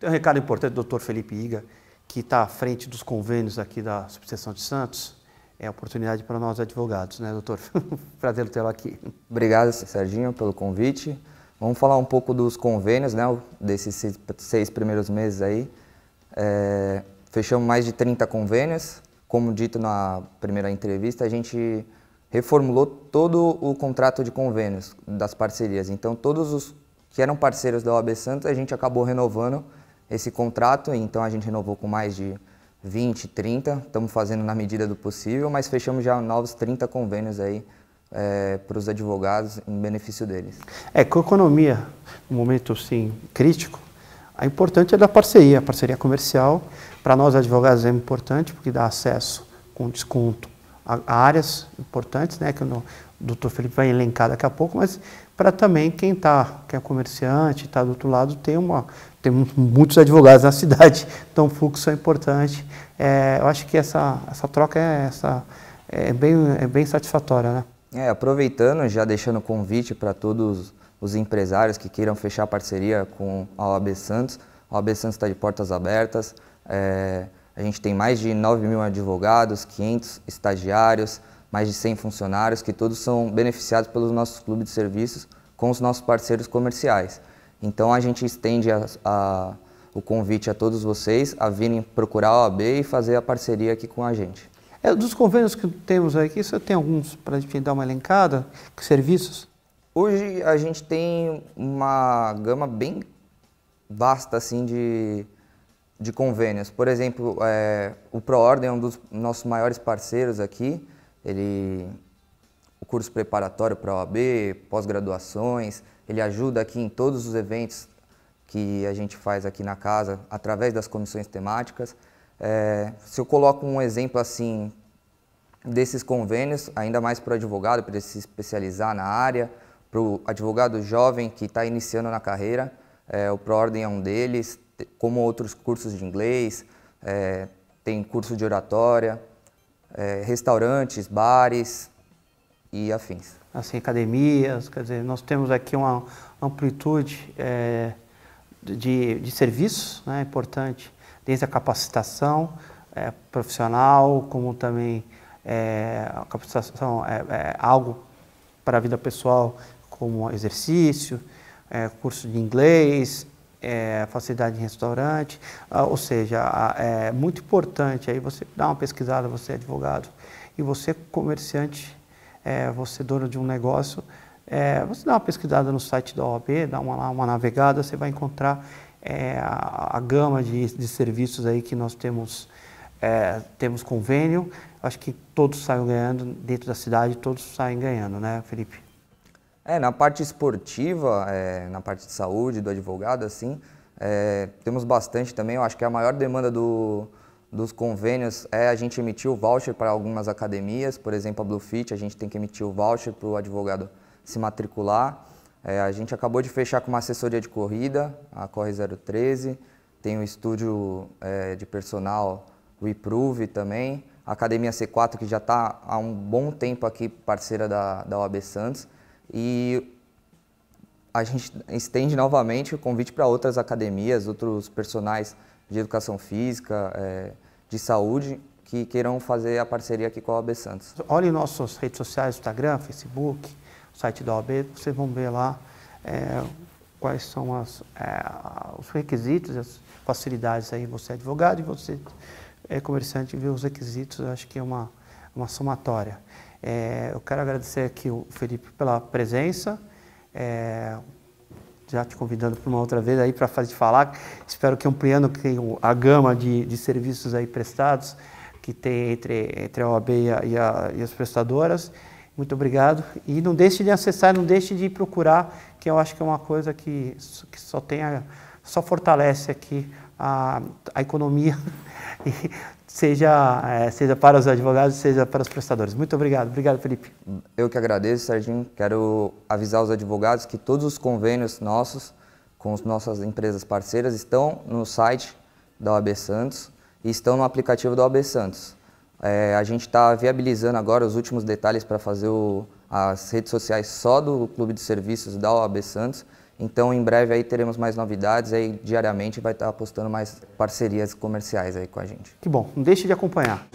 Tem um recado importante do Felipe Iga, que está à frente dos convênios aqui da subseção de Santos. É oportunidade para nós advogados, né, doutor? Prazer tê-lo aqui. Obrigado, Serginho, pelo convite. Vamos falar um pouco dos convênios, né, desses seis primeiros meses aí. É, fechamos mais de 30 convênios. Como dito na primeira entrevista, a gente reformulou todo o contrato de convênios das parcerias. Então, todos os que eram parceiros da OAB Santos, a gente acabou renovando esse contrato, então a gente renovou com mais de 20, 30, estamos fazendo na medida do possível, mas fechamos já novos 30 convênios aí é, para os advogados em benefício deles. É, com a economia, um momento assim crítico, a importante é da parceria, a parceria comercial. Para nós advogados é importante porque dá acesso com desconto áreas importantes, né, que o doutor Felipe vai elencar daqui a pouco, mas para também quem está, que é comerciante, está do outro lado, tem, uma, tem muitos advogados na cidade, então o fluxo é importante. É, eu acho que essa, essa troca é, essa, é, bem, é bem satisfatória. Né? É, aproveitando, já deixando o convite para todos os empresários que queiram fechar parceria com a OAB Santos, a OAB Santos está de portas abertas. É, a gente tem mais de 9 mil advogados, 500 estagiários, mais de 100 funcionários, que todos são beneficiados pelos nossos clubes de serviços com os nossos parceiros comerciais. Então a gente estende a, a, o convite a todos vocês a virem procurar a OAB e fazer a parceria aqui com a gente. É, dos convênios que temos aqui, você tem alguns para a gente dar uma elencada? Que serviços? Hoje a gente tem uma gama bem vasta assim de de convênios. Por exemplo, é, o ProOrdem é um dos nossos maiores parceiros aqui. Ele, o curso preparatório para a OAB, pós-graduações, ele ajuda aqui em todos os eventos que a gente faz aqui na casa, através das comissões temáticas. É, se eu coloco um exemplo assim desses convênios, ainda mais para o advogado, para ele se especializar na área, para o advogado jovem que está iniciando na carreira, é, o ProOrdem é um deles, como outros cursos de inglês, é, tem curso de oratória, é, restaurantes, bares e afins. Assim, academias, quer dizer, nós temos aqui uma amplitude é, de, de serviços né, importante, desde a capacitação é, profissional, como também é, a capacitação é, é algo para a vida pessoal, como exercício, é, curso de inglês, é, facilidade em restaurante, ah, ou seja, é muito importante aí você dar uma pesquisada, você é advogado e você comerciante, é, você é dono de um negócio, é, você dá uma pesquisada no site da OAB, dá uma, uma navegada, você vai encontrar é, a, a, gama de, de, serviços aí que nós temos, é, temos convênio, acho que todos saem ganhando, dentro da cidade todos saem ganhando, né Felipe? É, na parte esportiva, é, na parte de saúde, do advogado, assim, é, temos bastante também. Eu acho que a maior demanda do, dos convênios é a gente emitir o voucher para algumas academias, por exemplo, a Bluefit, a gente tem que emitir o voucher para o advogado se matricular. É, a gente acabou de fechar com uma assessoria de corrida, a Corre 013, tem o um estúdio é, de personal, o Improve também, a Academia C4, que já está há um bom tempo aqui, parceira da, da OAB Santos. E a gente estende novamente o convite para outras academias, outros personagens de educação física, é, de saúde, que queiram fazer a parceria aqui com a OAB Santos. Olhem nossas redes sociais, Instagram, Facebook, site da OAB, vocês vão ver lá é, quais são as, é, os requisitos, as facilidades aí, você é advogado e você é comerciante, ver os requisitos, eu acho que é uma, uma somatória. É, eu quero agradecer aqui o Felipe pela presença. É, já te convidando para uma outra vez aí para fazer falar. Espero que ampliando a gama de, de serviços aí prestados que tem entre, entre a OAB e, a, e, a, e as prestadoras. Muito obrigado. E não deixe de acessar, não deixe de procurar, que eu acho que é uma coisa que, que só tem a, só fortalece aqui a, a economia, seja, é, seja para os advogados, seja para os prestadores. Muito obrigado. Obrigado, Felipe. Eu que agradeço, Serginho. Quero avisar os advogados que todos os convênios nossos com as nossas empresas parceiras estão no site da OAB Santos e estão no aplicativo da OAB Santos. É, a gente está viabilizando agora os últimos detalhes para fazer o, as redes sociais só do Clube de Serviços da OAB Santos. Então, em breve aí teremos mais novidades, aí diariamente vai estar apostando mais parcerias comerciais aí com a gente. Que bom, não deixe de acompanhar.